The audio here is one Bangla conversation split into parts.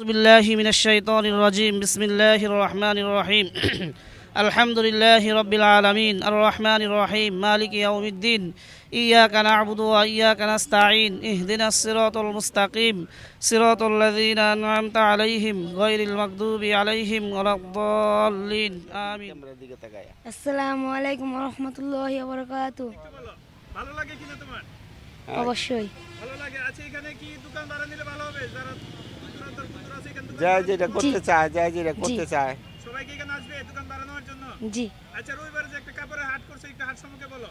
بالله من الشيطان الرجيم بسم الله الرحمن الرحيم الحمد لله رب العالمين الرحمن الرحيم مالك يوم الدين إياك نعبد وإياك نستعين اهدنا الصراط المستقيم صراط الذين أنعمت عليهم غير المغضوب عليهم ولا الضالين آمين السلام عليكم ورحمة الله وبركاته অবশ্যই ভালো লাগে আচ্ছা এখানে কি দোকান ভাড়া নিলে ভালো হবে যারা যা যেটা করতে চায় যা যেটা করতে চায় সবাই কি এখানে আসবে দোকান বাড়ানোর জন্য জি আচ্ছা রবিবার যে একটা কাপড়ের হাট করছে একটা হাট সম্পর্কে বলো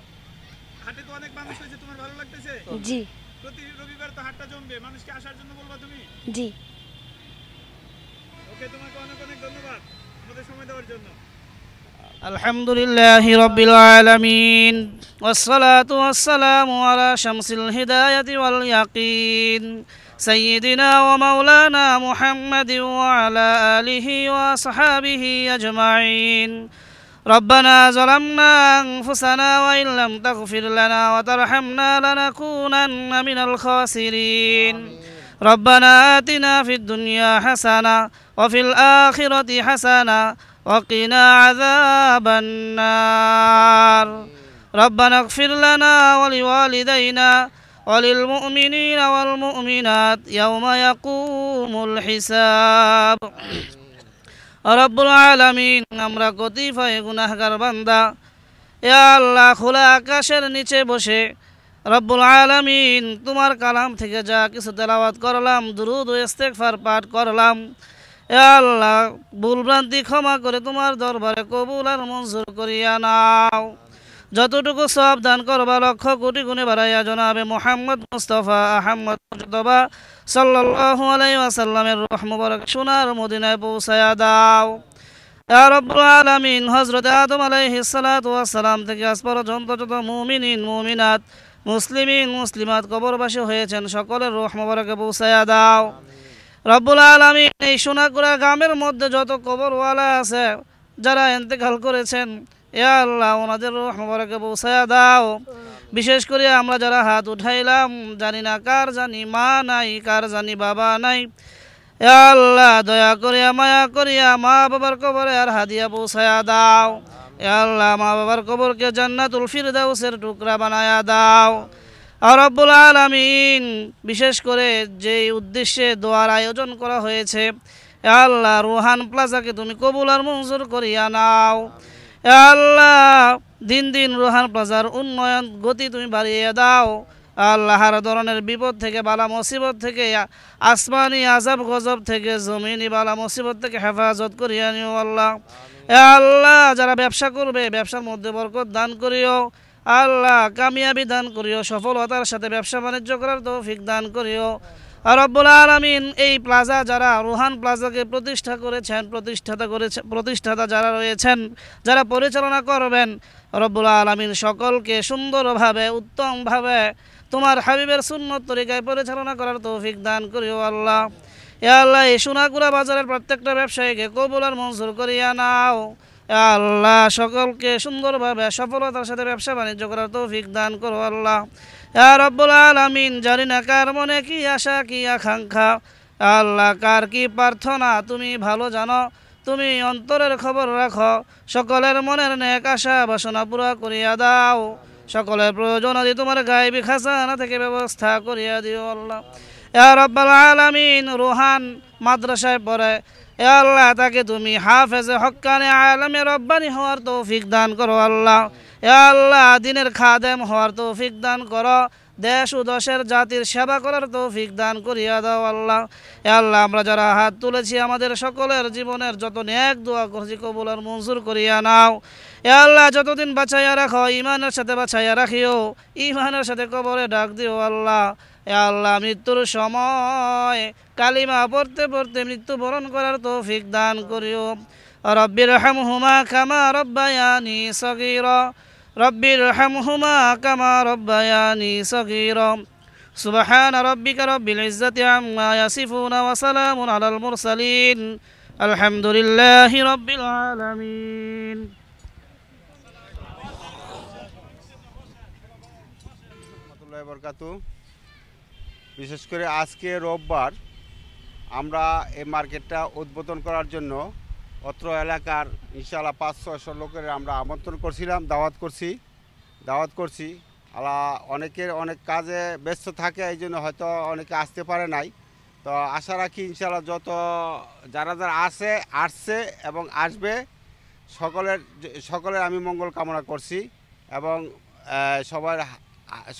হাটে তো অনেক মানুষ হয়েছে তোমার ভালো লাগতেছে জি প্রতি রবিবার তো হাটটা জমবে মানুষকে আসার জন্য বলবা তুমি জি ওকে তোমাকে অনেক অনেক ধন্যবাদ আমাদের সময় দেওয়ার জন্য الحمد لله رب العالمين والصلاة والسلام على شمس الهداية واليقين سيدنا ومولانا محمد وعلى آله وصحابه أجمعين ربنا ظلمنا أنفسنا وإن لم تغفر لنا وترحمنا لنكونن من الخاسرين ربنا آتنا في الدنيا حسنة وفي الآخرة حسنة وقنا عذاب النار ربنا اغفر لنا ولوالدينا وللمؤمنين والمؤمنات يوم يقوم الحساب রব্বুল আলমিন আমরা কতিফয় গুনাহগার বান্দা এ আল্লাহ খোলা আকাশের নিচে বসে রব্বুল আলমিন তোমার কালাম থেকে যা কিছু তেলাওয়াত করলাম দুরুদ ও ইস্তেকফার পাঠ করলাম আল্লাহ ভুলভ্রান্তি ক্ষমা করে তোমার দরবারে কবুল আর মঞ্জুর করিয়া নাও যতটুকু সব দান করবা লক্ষ কোটি গুণে বাড়াইয়া জনাবে মোহাম্মদ মুস্তফা আহমদ মুজতবা সাল্লাল্লাহু আলাইহি ওয়াসাল্লামের রূহ সোনার মদিনায় পৌঁছায়া দাও আলামিন হযরত আদম আলাইহিস থেকে আজ পর্যন্ত যত মুমিনিন মুমিনাত মুসলিমিন মুসলিমাত কবরবাসী হয়েছেন সকলের রহমবরকে পৌঁছায়া দাও রব্বুল আলমী এই সোনাগুড়া গ্রামের মধ্যে যত কবরওয়ালা আছে যারা এন্তেকাল করেছেন এ আল্লাহ ওনাদের রহমরাকে পৌঁছায়া দাও বিশেষ করে আমরা যারা হাত উঠাইলাম জানি না কার জানি মা নাই কার জানি বাবা নাই এ আল্লাহ দয়া করিয়া মায়া করিয়া মা বাবার কবরে আর হাদিয়া বসায়া দাও এ আল্লাহ মা বাবার কবরকে জান্নাতুল ফিরদাউসের টুকরা বানায়া দাও রব্বুল আলমিন বিশেষ করে যেই উদ্দেশ্যে দোয়ার আয়োজন করা হয়েছে আল্লাহ রোহান প্লাজাকে তুমি কবুল আর মঞ্জুর করিয়া নাও আল্লাহ দিন দিন রোহান প্লাজার উন্নয়ন গতি তুমি বাড়িয়ে দাও আল্লাহর ধরনের বিপদ থেকে বালা মুসিবত থেকে আসমানি আজাব গজব থেকে জমিনি বালা মুসিবত থেকে হেফাজত করিয়া নিও আল্লাহ আল্লাহ যারা ব্যবসা করবে ব্যবসার মধ্যে বরকত দান করিও আল্লাহ কামিয়াবি দান করিও সফলতার সাথে ব্যবসা বাণিজ্য করার তৌফিক দান করিও আর রব্বুল আলমিন এই প্লাজা যারা রোহান প্লাজাকে প্রতিষ্ঠা করেছেন প্রতিষ্ঠাতা করেছে প্রতিষ্ঠাতা যারা রয়েছেন যারা পরিচালনা করবেন রব্বুল আলমিন সকলকে সুন্দরভাবে উত্তমভাবে তোমার হাবিবের সুন্নত তরিকায় পরিচালনা করার তৌফিক দান করিও আল্লাহ এ আল্লাহ এই সোনাকুড়া বাজারের প্রত্যেকটা ব্যবসায়ীকে কবুলার মঞ্জুর করিয়া নাও আল্লাহ সকলকে সুন্দরভাবে সফলতার সাথে ব্যবসা বাণিজ্য করার তৌফিক দান করো আল্লাহ রব্বুল আলমিন জানি না কার মনে কি আশা কি আকাঙ্ক্ষা আল্লাহ কার কি প্রার্থনা তুমি ভালো জানো তুমি অন্তরের খবর রাখো সকলের মনের নেক আশা বাসনা পুরো করিয়া দাও সকলের প্রয়োজন আদি তোমার গায়ে খাসানা থেকে ব্যবস্থা করিয়া দিও আল্লাহ রব্বাল আলমিন রোহান মাদ্রাসায় পড়ে এ আল্লাহ তাকে তুমি হাফেজে হকানে আলমে রব্বানি হওয়ার তৌফিক দান করো আল্লাহ এ আল্লাহ দিনের খাদেম হওয়ার তৌফিক দান করো দেশ ও দশের জাতির সেবা করার তৌফিক দান করিয়া দাও আল্লাহ আল্লাহ আমরা যারা হাত তুলেছি আমাদের সকলের জীবনের যত এক দোয়া করছি কবুলার মঞ্জুর করিয়া নাও এ আল্লাহ যতদিন বাঁচাইয়া রাখো ইমানের সাথে বাঁচাইয়া রাখিও ইমানের সাথে কবরে ডাক দিও আল্লাহ আল্লাহ মৃত্যুর সময় কালিমা পড়তে পড়তে মৃত্যুবরণ করার তৌফিক দান করিও রব্বির হুমা খামা রব্বায়ানি সগির রব্বির হুমা কামা রব্বায়ানি সগির সুবাহান রব্বিক রব্বিল ইজ্জাতি আম্মা ইয়াসিফুন ওয়া সালামুন আলাল মুরসালিন আলহামদুলিল্লাহি রব্বিল আলামিন বরকাতু বিশেষ করে আজকে রোববার আমরা এই মার্কেটটা উদ্বোধন করার জন্য অত্র এলাকার ইনশাআল্লাহ পাঁচ ছয়শো লোকের আমরা আমন্ত্রণ করছিলাম দাওয়াত করছি দাওয়াত করছি আলা অনেকের অনেক কাজে ব্যস্ত থাকে এই জন্য হয়তো অনেকে আসতে পারে নাই তো আশা রাখি ইনশাল্লাহ যত যারা যারা আসে আসছে এবং আসবে সকলের সকলের আমি মঙ্গল কামনা করছি এবং সবার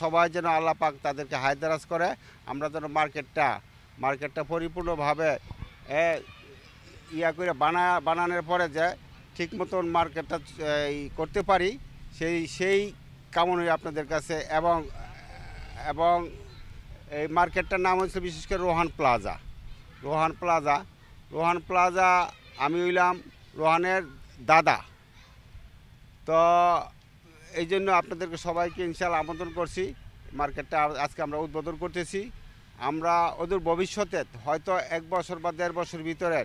সবাই যেন আল্লাপাক তাদেরকে হায়দারাজ করে আমরা যেন মার্কেটটা মার্কেটটা পরিপূর্ণভাবে ইয়া করে বানা বানানোর পরে যে ঠিক মতন মার্কেটটা করতে পারি সেই সেই কামনই আপনাদের কাছে এবং এবং এই মার্কেটটার নাম হচ্ছে বিশেষ করে Rohan plaza Rohan plaza Rohan plaza আমি হইলাম রোহানের দাদা তো এই জন্য আপনাদেরকে সবাইকে ইনশাল আমন্ত্রণ করছি মার্কেটটা আজকে আমরা উদ্বোধন করতেছি আমরা ওদের ভবিষ্যতে হয়তো এক বছর বা দেড় বছর ভিতরে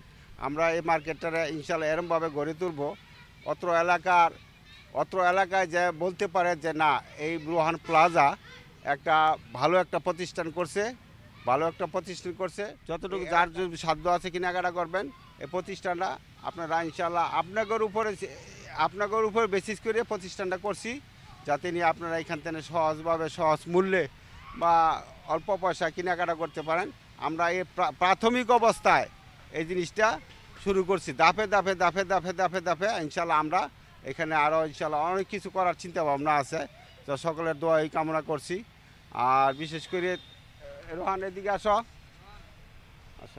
আমরা এই মার্কেটটা ইনশাল এরমভাবে গড়ে তুলব অত্র এলাকার অত্র এলাকায় যে বলতে পারে যে না এই রোহান প্লাজা একটা ভালো একটা প্রতিষ্ঠান করছে ভালো একটা প্রতিষ্ঠান করছে যতটুকু যার সাধ্য আছে কেনাকাটা করবেন এই প্রতিষ্ঠানটা আপনারা ইনশাল্লাহ আপনাদের উপরে আপনাদের উপর বেসিস করে প্রতিষ্ঠানটা করছি যাতে নিয়ে আপনারা এখান থেকে সহজভাবে সহজ মূল্যে বা অল্প পয়সা কেনাকাটা করতে পারেন আমরা এই প্রাথমিক অবস্থায় এই জিনিসটা শুরু করছি দাফে দাফে দাফে দাফে দাফে দাফে ইনশাল্লাহ আমরা এখানে আরও ইনশাল্লাহ অনেক কিছু করার চিন্তা ভাবনা আছে তো সকলের এই কামনা করছি আর বিশেষ করে রোহান এদিকে আস আস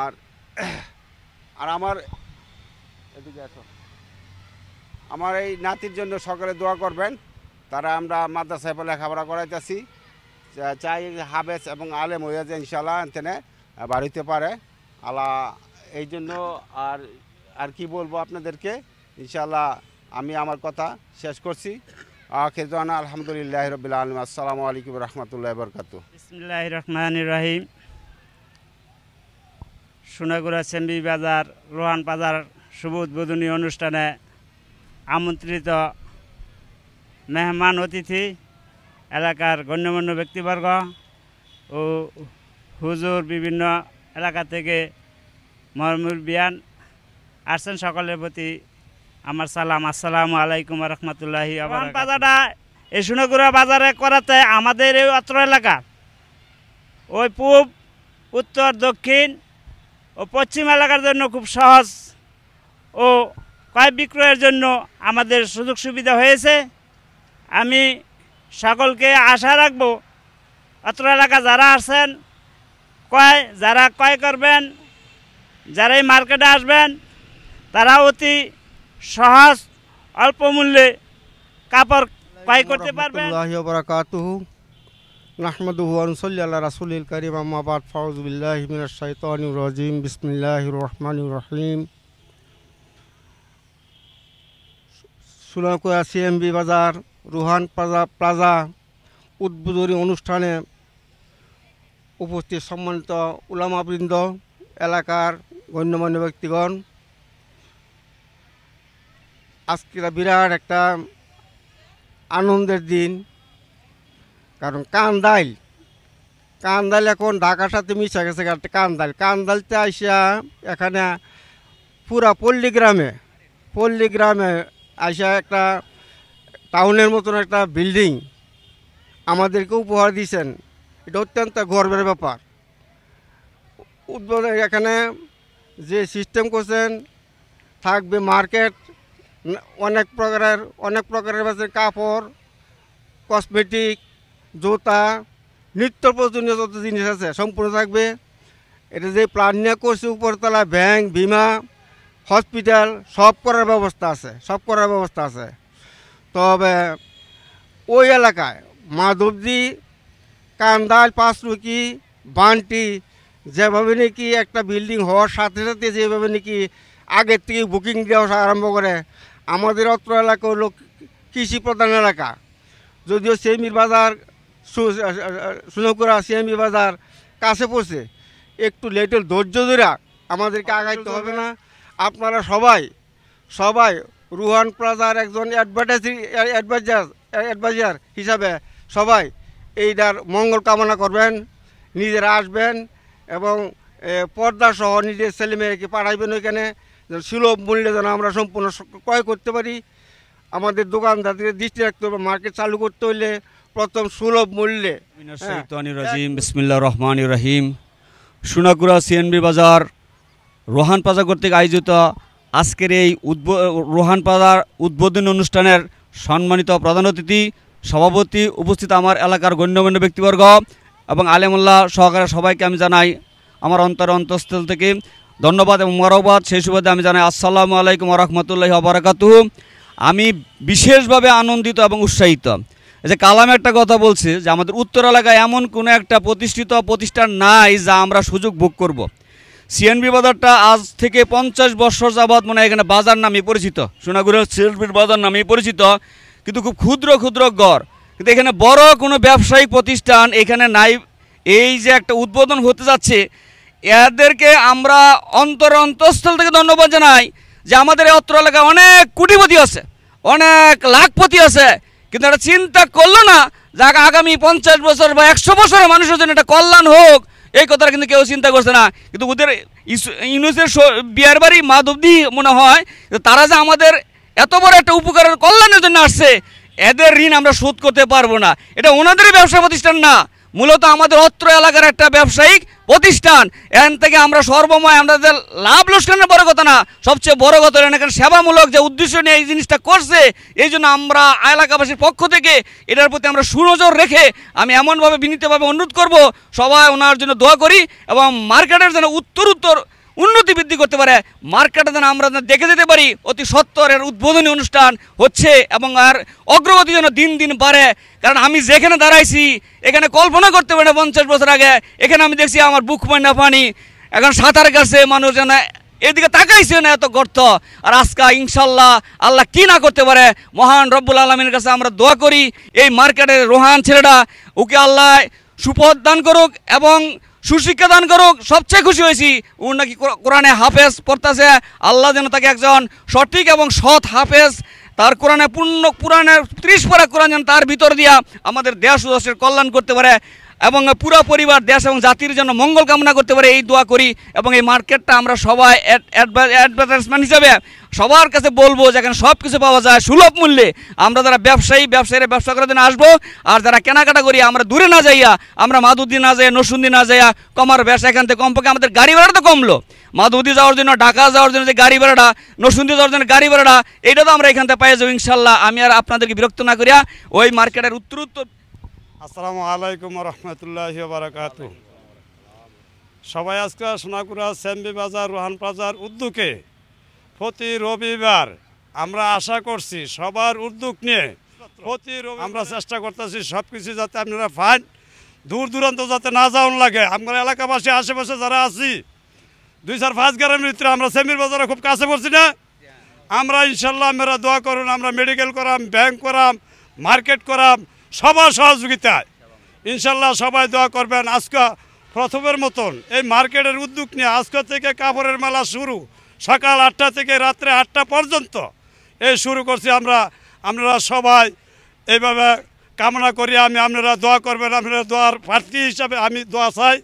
আর আর আমার আমার এই নাতির জন্য সকালে দোয়া করবেন তারা আমরা মাদ্রাসায় লেখাপড়া করাইতেছি চাই হাবেজ এবং আলেম হইয়া যে ইনশাল্লাহ এখানে বাড়িতে পারে আল্লাহ এই জন্য আর আর কি বলবো আপনাদেরকে ইনশাল্লাহ আমি আমার কথা শেষ করছি আখেদান আলহামদুলিল্লাহ রবিল আলম আসসালাম আলাইকুম রহমতুল্লাহ বরকাত রহমান রাহিম সোনাগুড়া সেম্বি বাজার রোহান বাজার শুভ উদ্বোধনী অনুষ্ঠানে আমন্ত্রিত মেহমান অতিথি এলাকার গণ্যমান্য ব্যক্তিবর্গ ও হুজুর বিভিন্ন এলাকা থেকে মরমুর বিয়ান আসছেন সকলের প্রতি আমার সালাম আসসালামু আলাইকুম রহমতুল্লাহি বাজারটা এই সুনগুড়া বাজারে করাতে আমাদের এই অত্র এলাকা ওই পূব উত্তর দক্ষিণ ও পশ্চিম এলাকার জন্য খুব সহজ ও ক্রয় বিক্রয়ের জন্য আমাদের সুযোগ সুবিধা হয়েছে আমি সকলকে আশা রাখবো অত্র এলাকা যারা আছেন কয় যারা ক্রয় করবেন যারাই মার্কেটে আসবেন তারা অতি সহজ অল্প মূল্যে কাপড় ক্রয় করতে পারবেন নাহমদুহু আনসল্লি আল্লাহ রাসুলিল করিম আম্মাবাদ ফাউজবিল্লাহমিন শাহিত রাজিম বিসমিল্লাহ রহমান রহিম সুলাকুয়া সিএমবি বাজার রুহান প্লাজা প্লাজা উদ্বোধনী অনুষ্ঠানে উপস্থিত সম্মানিত উলামাবৃন্দ এলাকার গণ্যমান্য ব্যক্তিগণ আজকের বিরাট একটা আনন্দের দিন কারণ কান্দাইল কান্দাইল এখন ঢাকার সাথে মিশে গেছে কান্দাইল কান্দাইলতে আসিয়া এখানে পুরা পল্লী গ্রামে পল্লী গ্রামে আসা একটা টাউনের মতন একটা বিল্ডিং আমাদেরকে উপহার দিয়েছেন এটা অত্যন্ত গর্বের ব্যাপার উদ্বোধন এখানে যে সিস্টেম করছেন থাকবে মার্কেট অনেক প্রকারের অনেক প্রকারের আছে কাপড় কসমেটিক জুতা নিত্য প্রয়োজনীয় যত জিনিস আছে সম্পূর্ণ থাকবে এটা যে প্ল্যান নিয়ে করছে উপরতলা ব্যাংক বিমা হসপিটাল সব করার ব্যবস্থা আছে সব করার ব্যবস্থা আছে তবে ওই এলাকায় মাধবদি কান্দাল পাঁচলুকি বানটি যেভাবে নাকি একটা বিল্ডিং হওয়ার সাথে সাথে যেভাবে নাকি আগের থেকে বুকিং দেওয়া আরম্ভ করে আমাদের অত্র এলাকা লোক কৃষি প্রধান এলাকা যদিও সেমির বাজার সুনকুরা সেমি বাজার কাছে পড়ছে একটু লেটের ধৈর্য ধরে আমাদেরকে আগাইতে হবে না আপনারা সবাই সবাই রুহান প্লাজার একজন অ্যাডভার্টাইজিং অ্যাডভাইজার অ্যাডভাইজার হিসাবে সবাই এইটার মঙ্গল কামনা করবেন নিজেরা আসবেন এবং পর্দা সহ নিজের ছেলে মেয়েকে পাঠাইবেন ওইখানে সুলভ মূল্যে যেন আমরা সম্পূর্ণ ক্রয় করতে পারি আমাদের দোকানদারদের দৃষ্টি রাখতে হবে মার্কেট চালু করতে হলে প্রথম সুলভ মূল্যে রহিম হ্যাঁ। বিসমিল্লা রহমান রহিম সোনাকুড়া সিএনবি বাজার রোহান পাজা কর্তৃক আয়োজিত আজকের এই উদ্ব রোহানপাজার উদ্বোধনী অনুষ্ঠানের সম্মানিত প্রধান অতিথি সভাপতি উপস্থিত আমার এলাকার গণ্যমান্য ব্যক্তিবর্গ এবং আলেমুল্লাহ সহকারে সবাইকে আমি জানাই আমার অন্তর অন্তঃস্থল থেকে ধন্যবাদ এবং মরবাদ সেই সুবাদে আমি জানাই আসসালামু আলাইকুম রহমতুল্লাহ আবরাকাতু আমি বিশেষভাবে আনন্দিত এবং উৎসাহিত যে কালাম একটা কথা বলছে যে আমাদের উত্তর এলাকায় এমন কোনো একটা প্রতিষ্ঠিত প্রতিষ্ঠান নাই যা আমরা সুযোগ ভোগ করব। সিএনবি বাজারটা আজ থেকে পঞ্চাশ বছর যাবৎ মানে এখানে বাজার নামে পরিচিত সোনাগুড়া সিএনবির বাজার নামে পরিচিত কিন্তু খুব ক্ষুদ্র ক্ষুদ্র গড় কিন্তু এখানে বড় কোনো ব্যবসায়িক প্রতিষ্ঠান এখানে নাই এই যে একটা উদ্বোধন হতে যাচ্ছে এদেরকে আমরা অন্তর অন্তঃস্থল থেকে ধন্যবাদ জানাই যে আমাদের অত্র এলাকায় অনেক কোটিপতি আছে অনেক লাখপতি আছে কিন্তু একটা চিন্তা করলো না যাক আগামী পঞ্চাশ বছর বা একশো বছরের মানুষের জন্য এটা কল্যাণ হোক এই কথাটা কিন্তু কেউ চিন্তা করছে না কিন্তু ওদের ইউনুসের বিয়ার বাড়ি মাধবদি মনে হয় তারা যে আমাদের এত বড় একটা উপকারের কল্যাণের জন্য আসছে এদের ঋণ আমরা শোধ করতে পারবো না এটা ওনাদের ব্যবসা প্রতিষ্ঠান না মূলত আমাদের অত্র এলাকার একটা ব্যবসায়িক প্রতিষ্ঠান এখান থেকে আমরা সর্বময় আমাদের লাভ লোকসানের বড় কথা না সবচেয়ে বড় কথা এখানে সেবামূলক যে উদ্দেশ্য নিয়ে এই জিনিসটা করছে এই জন্য আমরা এলাকাবাসীর পক্ষ থেকে এটার প্রতি আমরা সুনজর রেখে আমি এমনভাবে বিনীতভাবে অনুরোধ করব সবাই ওনার জন্য দোয়া করি এবং মার্কেটের যেন উত্তর উত্তর উন্নতি বৃদ্ধি করতে পারে মার্কেটে যেন আমরা দেখে যেতে পারি অতি সত্তরের উদ্বোধনী অনুষ্ঠান হচ্ছে এবং আর অগ্রগতি যেন দিন দিন বাড়ে কারণ আমি যেখানে দাঁড়াইছি এখানে কল্পনা করতে পারি না পঞ্চাশ বছর আগে এখানে আমি দেখছি আমার বুক না পানি এখন সাঁতার কাছে মানুষ যেন এদিকে তাকাইছে না এত গর্ত আর আজকা ইনশাল্লাহ আল্লাহ কি না করতে পারে মহান রব্বুল আলমীর কাছে আমরা দোয়া করি এই মার্কেটের রোহান ছেলেটা ওকে আল্লাহ সুপথ দান করুক এবং সুশিক্ষা দান করুক সবচেয়ে খুশি হয়েছি উনি নাকি কোরআনে হাফেজ পড়তেছে আল্লাহ যেন তাকে একজন সঠিক এবং সৎ হাফেজ তার কোরআনে পূর্ণ কোরআনের ত্রিশ পরে কোরআন যেন তার ভিতর দিয়া আমাদের দেশ ও দেশের কল্যাণ করতে পারে এবং পুরো পরিবার দেশ এবং জাতির জন্য মঙ্গল কামনা করতে পারে এই দোয়া করি এবং এই মার্কেটটা আমরা সবাই অ্যাডভার্টাইজমেন্ট হিসাবে সবার কাছে বলবো যেখানে সব কিছু পাওয়া যায় সুলভ মূল্যে আমরা যারা ব্যবসায়ী ব্যবসায়ীরা ব্যবসা করার জন্য আসবো আর যারা কেনাকাটা করি আমরা দূরে না যাইয়া আমরা মাদুদ্দি না যাই নসুন্দি না যাইয়া কমার ব্যবসা এখান থেকে কমপক্ষে আমাদের গাড়ি ভাড়া তো কমলো মাধুদি যাওয়ার জন্য ঢাকা যাওয়ার জন্য যে গাড়ি ভাড়াটা নসুন্দি যাওয়ার জন্য গাড়ি ভাড়াটা এটা তো আমরা এখান থেকে পাই যাবো ইনশাল্লাহ আমি আর আপনাদেরকে বিরক্ত না করিয়া ওই মার্কেটের উত্তর উত্তর আসসালামু আলাইকুম রহমতুল্লাহ বারাকাত সবাই আজকে সোনাকুড়া সেম্বি বাজার রোহান বাজার উদ্যোগে প্রতি রবিবার আমরা আশা করছি সবার উদ্যোগ নিয়ে প্রতি আমরা চেষ্টা করতেছি সব কিছু যাতে আপনারা ফাইন দূর দূরান্ত যাতে না যাওয়ার লাগে আমরা এলাকাবাসী আশেপাশে যারা আছি দুই চার ফাঁস গ্রামের ভিতরে আমরা সেম্বির বাজারে খুব কাছে পড়ছি না আমরা ইনশাল্লাহ আমরা দোয়া করুন আমরা মেডিকেল করাম ব্যাংক করাম মার্কেট করাম সবার সহযোগিতায় ইনশাল্লাহ সবাই দোয়া করবেন আজকে প্রথমের মতন এই মার্কেটের উদ্যোগ নিয়ে আজকে থেকে কাপড়ের মেলা শুরু সকাল আটটা থেকে রাত্রে আটটা পর্যন্ত এই শুরু করছি আমরা আপনারা সবাই এইভাবে কামনা করি আমি আপনারা দোয়া করবেন আপনারা দোয়ার প্রার্থী হিসাবে আমি দোয়া চাই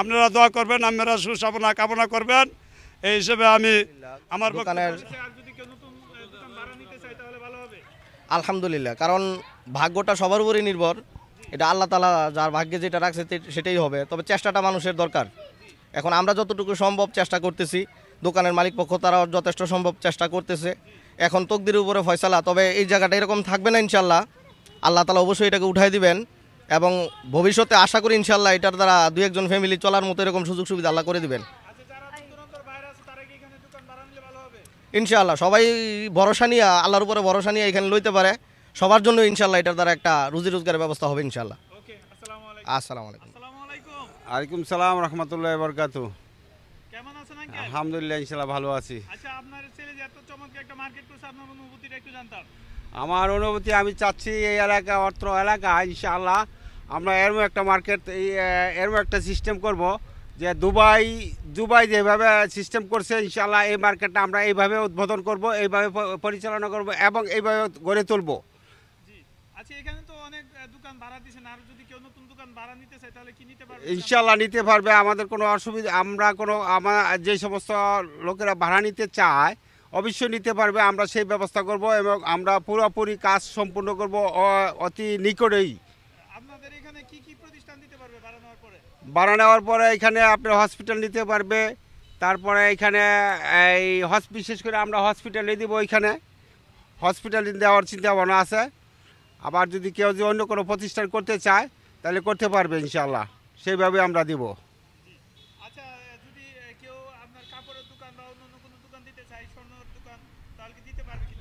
আপনারা দোয়া করবেন আপনারা সুস্থাপনা কামনা করবেন এই হিসেবে আমি আমার আলহামদুলিল্লাহ কারণ ভাগ্যটা সবার উপরই নির্ভর এটা আল্লাহ তালা যার ভাগ্যে যেটা রাখছে সেটাই হবে তবে চেষ্টাটা মানুষের দরকার এখন আমরা যতটুকু সম্ভব চেষ্টা করতেছি দোকানের মালিক পক্ষ তারাও যথেষ্ট সম্ভব চেষ্টা করতেছে এখন তকদির উপরে ফয়সালা তবে এই জায়গাটা এরকম থাকবে না ইনশাল্লাহ আল্লাহ তালা অবশ্যই এটাকে উঠাই দিবেন এবং ভবিষ্যতে আশা করি ইনশাল্লাহ এটার দ্বারা দু একজন ফ্যামিলি চলার মতো এরকম সুযোগ সুবিধা আল্লাহ করে দিবেন ইনশাআল্লাহ সবাই ভরসা নিয়ে আল্লাহর উপরে ভরসা নিয়ে এখানে লইতে পারে সবার জন্য ইনশাল্লাহ এটার দ্বারা একটা রুজি রোজগারের ব্যবস্থা হবে ইনশাল্লাহ আসসালাম আলাইকুম আলাইকুম সালাম রহমতুল্লাহ বরকাত আলহামদুলিল্লাহ ইনশাল্লাহ ভালো আছি আচ্ছা, আমার অনুভূতি আমি চাচ্ছি এই এলাকা অর্থ এলাকা ইনশাআল্লাহ আমরা এরম একটা মার্কেট এই এরম একটা সিস্টেম করব যে দুবাই দুবাই যেভাবে সিস্টেম করছে ইনশাআল্লাহ এই মার্কেটটা আমরা এইভাবে উদ্বোধন করব এইভাবে পরিচালনা করব এবং এইভাবে গড়ে তুলব ইনশাল্লাহ নিতে পারবে আমাদের কোনো অসুবিধা আমরা কোনো আমার যে সমস্ত লোকেরা ভাড়া নিতে চায় অবশ্যই নিতে পারবে আমরা সেই ব্যবস্থা করব এবং আমরা পুরোপুরি কাজ সম্পূর্ণ করব অতি নিকটেই আপনাদের এখানে প্রতিষ্ঠান দিতে পারবে ভাড়া নেওয়ার পরে এখানে আপনি হসপিটাল নিতে পারবে তারপরে এখানে এই হস বিশেষ করে আমরা হসপিটালে দিব এখানে হসপিটালে দেওয়ার চিন্তা ভাবনা আছে আবার যদি কেউ যদি অন্য কোনো প্রতিষ্ঠান করতে চায় তাহলে করতে পারবে ইনশাল্লাহ সেইভাবে আমরা দিব আচ্ছা,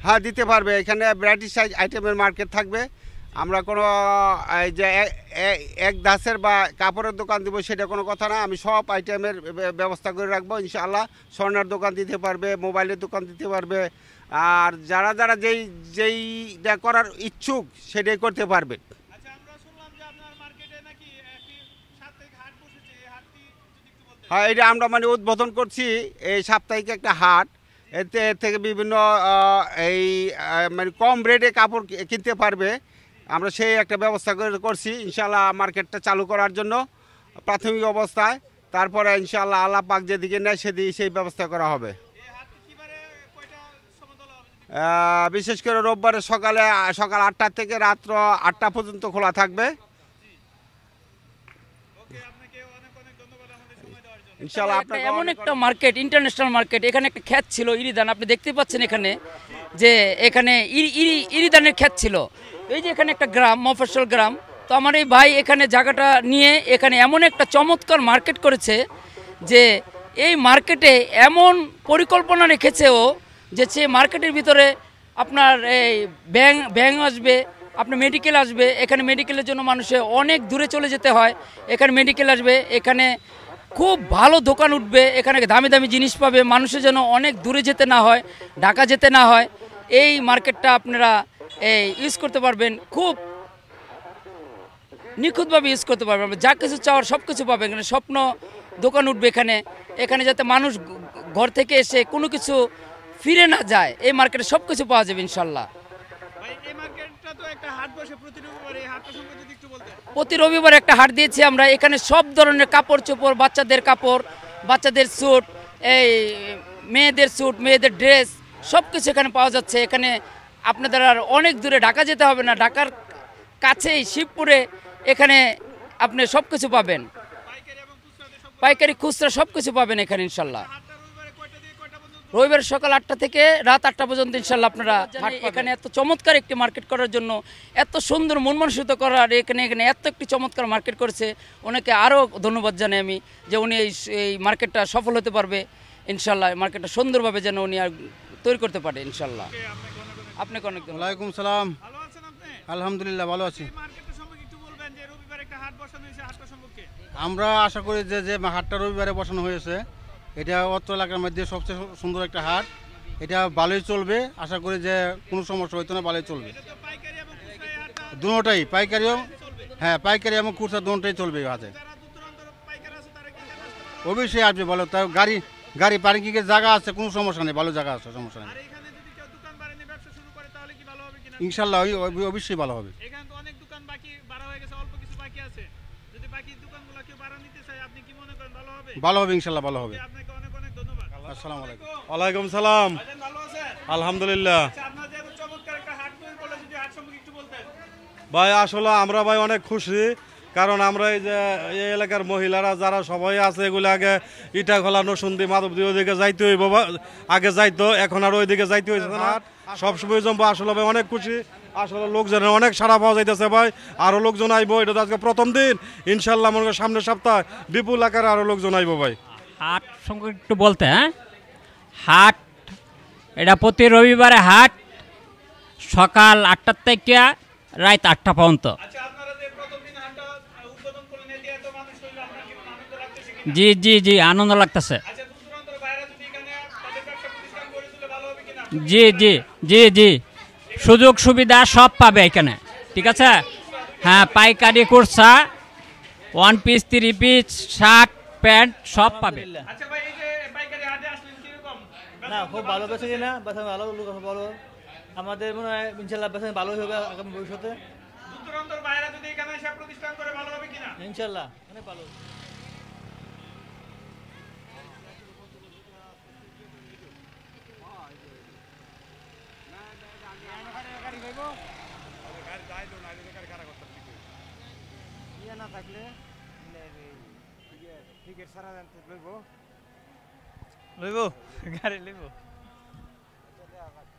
হ্যাঁ দিতে পারবে এখানে ভ্যারাইটি সাইজ আইটেমের মার্কেট থাকবে আমরা কোনো যে এক দাসের বা কাপড়ের দোকান দিব সেটা কোনো কথা না আমি সব আইটেমের ব্যবস্থা করে রাখবো ইনশাআল্লাহ স্বর্ণের দোকান দিতে পারবে মোবাইলের দোকান দিতে পারবে আর যারা যারা যেই যেইটা করার ইচ্ছুক সেটাই করতে পারবেন আচ্ছা, হ্যাঁ এটা আমরা মানে উদ্বোধন করছি এই সাপ্তাহিক একটা হাট এতে থেকে বিভিন্ন এই মানে কম রেটে কাপড় কিনতে পারবে আমরা সেই একটা ব্যবস্থা করছি ইনশাল্লাহ মার্কেটটা চালু করার জন্য প্রাথমিক অবস্থায় তারপরে ইনশাল্লাহ আল্লাহ পাক যেদিকে নেয় সেদিকে সেই ব্যবস্থা করা হবে বিশেষ করে রোববারে সকালে সকাল আটটা থেকে রাত্র আটটা পর্যন্ত খোলা থাকবে ইনশাআল্লাহ আপনার এমন একটা মার্কেট ইন্টারন্যাশনাল মার্কেট এখানে একটা খ্যাত ছিল ইরিদান আপনি দেখতে পাচ্ছেন এখানে যে এখানে ইরি ইরিদানের খ্যাত ছিল এই যে এখানে একটা গ্রাম মফসল গ্রাম তো আমার এই ভাই এখানে জায়গাটা নিয়ে এখানে এমন একটা চমৎকার মার্কেট করেছে যে এই মার্কেটে এমন পরিকল্পনা রেখেছে ও যে সে মার্কেটের ভিতরে আপনার এই ব্যাং ব্যাং আসবে আপনার মেডিকেল আসবে এখানে মেডিকেলের জন্য মানুষে অনেক দূরে চলে যেতে হয় এখানে মেডিকেল আসবে এখানে খুব ভালো দোকান উঠবে এখানে দামি দামি জিনিস পাবে মানুষের যেন অনেক দূরে যেতে না হয় ঢাকা যেতে না হয় এই মার্কেটটা আপনারা এই ইউজ করতে পারবেন খুব নিখুঁতভাবে ইউজ করতে পারবেন যা কিছু চাওয়ার সব কিছু পাবেন এখানে স্বপ্ন দোকান উঠবে এখানে এখানে যাতে মানুষ ঘর থেকে এসে কোনো কিছু ফিরে না যায় এই মার্কেটে সব কিছু পাওয়া যাবে ইনশাল্লাহ প্রতি রবিবার একটা হাট দিয়েছি আমরা এখানে সব ধরনের কাপড় চোপড় বাচ্চাদের কাপড় বাচ্চাদের স্যুট এই মেয়েদের স্যুট মেয়েদের ড্রেস সব কিছু এখানে পাওয়া যাচ্ছে এখানে আপনাদের আর অনেক দূরে ঢাকা যেতে হবে না ঢাকার কাছেই শিবপুরে এখানে আপনি সব কিছু পাবেন পাইকারি খুচরা সব কিছু পাবেন এখানে ইনশাল্লাহ রবিবার সকাল আটটা থেকে রাত আটটা পর্যন্ত ইনশাল্লাহ আপনারা এখানে এত চমৎকার একটি মার্কেট করার জন্য এত সুন্দর মনমানসিত করার এখানে এখানে এত একটি চমৎকার মার্কেট করেছে ওনাকে আরও ধন্যবাদ জানাই আমি যে উনি এই এই মার্কেটটা সফল হতে পারবে ইনশাল্লাহ মার্কেটটা সুন্দরভাবে যেন উনি আর তৈরি করতে পারে ইনশাল্লাহ আপনাকে অনেক ওয়ালাইকুম সালাম আলহামদুলিল্লাহ ভালো আছি আমরা আশা করি যে যে হাটটা রবিবারে বসানো হয়েছে এটা অত্র এলাকার মধ্যে সবচেয়ে সুন্দর একটা হাট এটা ভালোই চলবে আশা করি যে কোনো সমস্যা হইতো না ভালোই চলবে দুটাই পাইকারিও হ্যাঁ পাইকারি এবং কুর্সা দুটাই চলবে হাতে অবশ্যই আসবে ভালো তাও গাড়ি গাড়ি পার্কিংয়ের জায়গা আছে কোনো সমস্যা নেই ভালো জায়গা আছে সমস্যা নেই ইনশাল্লাহ অবশ্যই ভালো হবে ভালো হবে ইনশাল্লাহ ভালো হবে সালাম আলহামদুলিল্লাহ আচ্ছা, ভাই আসলে আমরা ভাই অনেক খুশি কারণ আমরা এই যে এই এলাকার মহিলারা যারা সবাই আছে এগুলো আগে খোলা নসুন্দি মাধবদী ওইদিকে যাইতে হইব আগে যাইতো এখন আর ওইদিকে যাইতে হয়েছে না হ্যাঁ, হ্যাঁ। সবসময় জম্ব আসলে ভাই অনেক খুশি আসলে লোকজনের অনেক সারা পাওয়া যাইতেছে ভাই আরও লোকজন আইবো এটা তো আজকে প্রথম দিন ইনশাল্লাহ মনে সামনের সপ্তাহ বিপুল আকারে আরও লোকজন আইবো ভাই হাট সঙ্গে একটু বলতে হ্যাঁ হাট এটা প্রতি রবিবারে হাট সকাল আটটার থেকে রাত আটটা পর্যন্ত আচ্ছা, জি জি জি আনন্দ লাগতেছে আচ্ছা, জি জি জি জি সুযোগ সুবিধা সব পাবে এখানে ঠিক আছে হ্যাঁ পাইকারি কোর্সা one piece three piece shirt pant সব পাবে আচ্ছা না খুব ভালো না বেতন ভালো লোক ভালো আমাদের মনে হয় ইনশাল্লাহ বেতন ভালো হবে আগামী ভবিষ্যতে ইনশাল্লাহ অনেক ভালো নেব গাড়ি যাই না গাড়ি খারাপ করতাম ঠিক ইয়ে না থাকলে টিকিট সারা জানতে লইব লইব গাড়ি লইব আচ্ছা,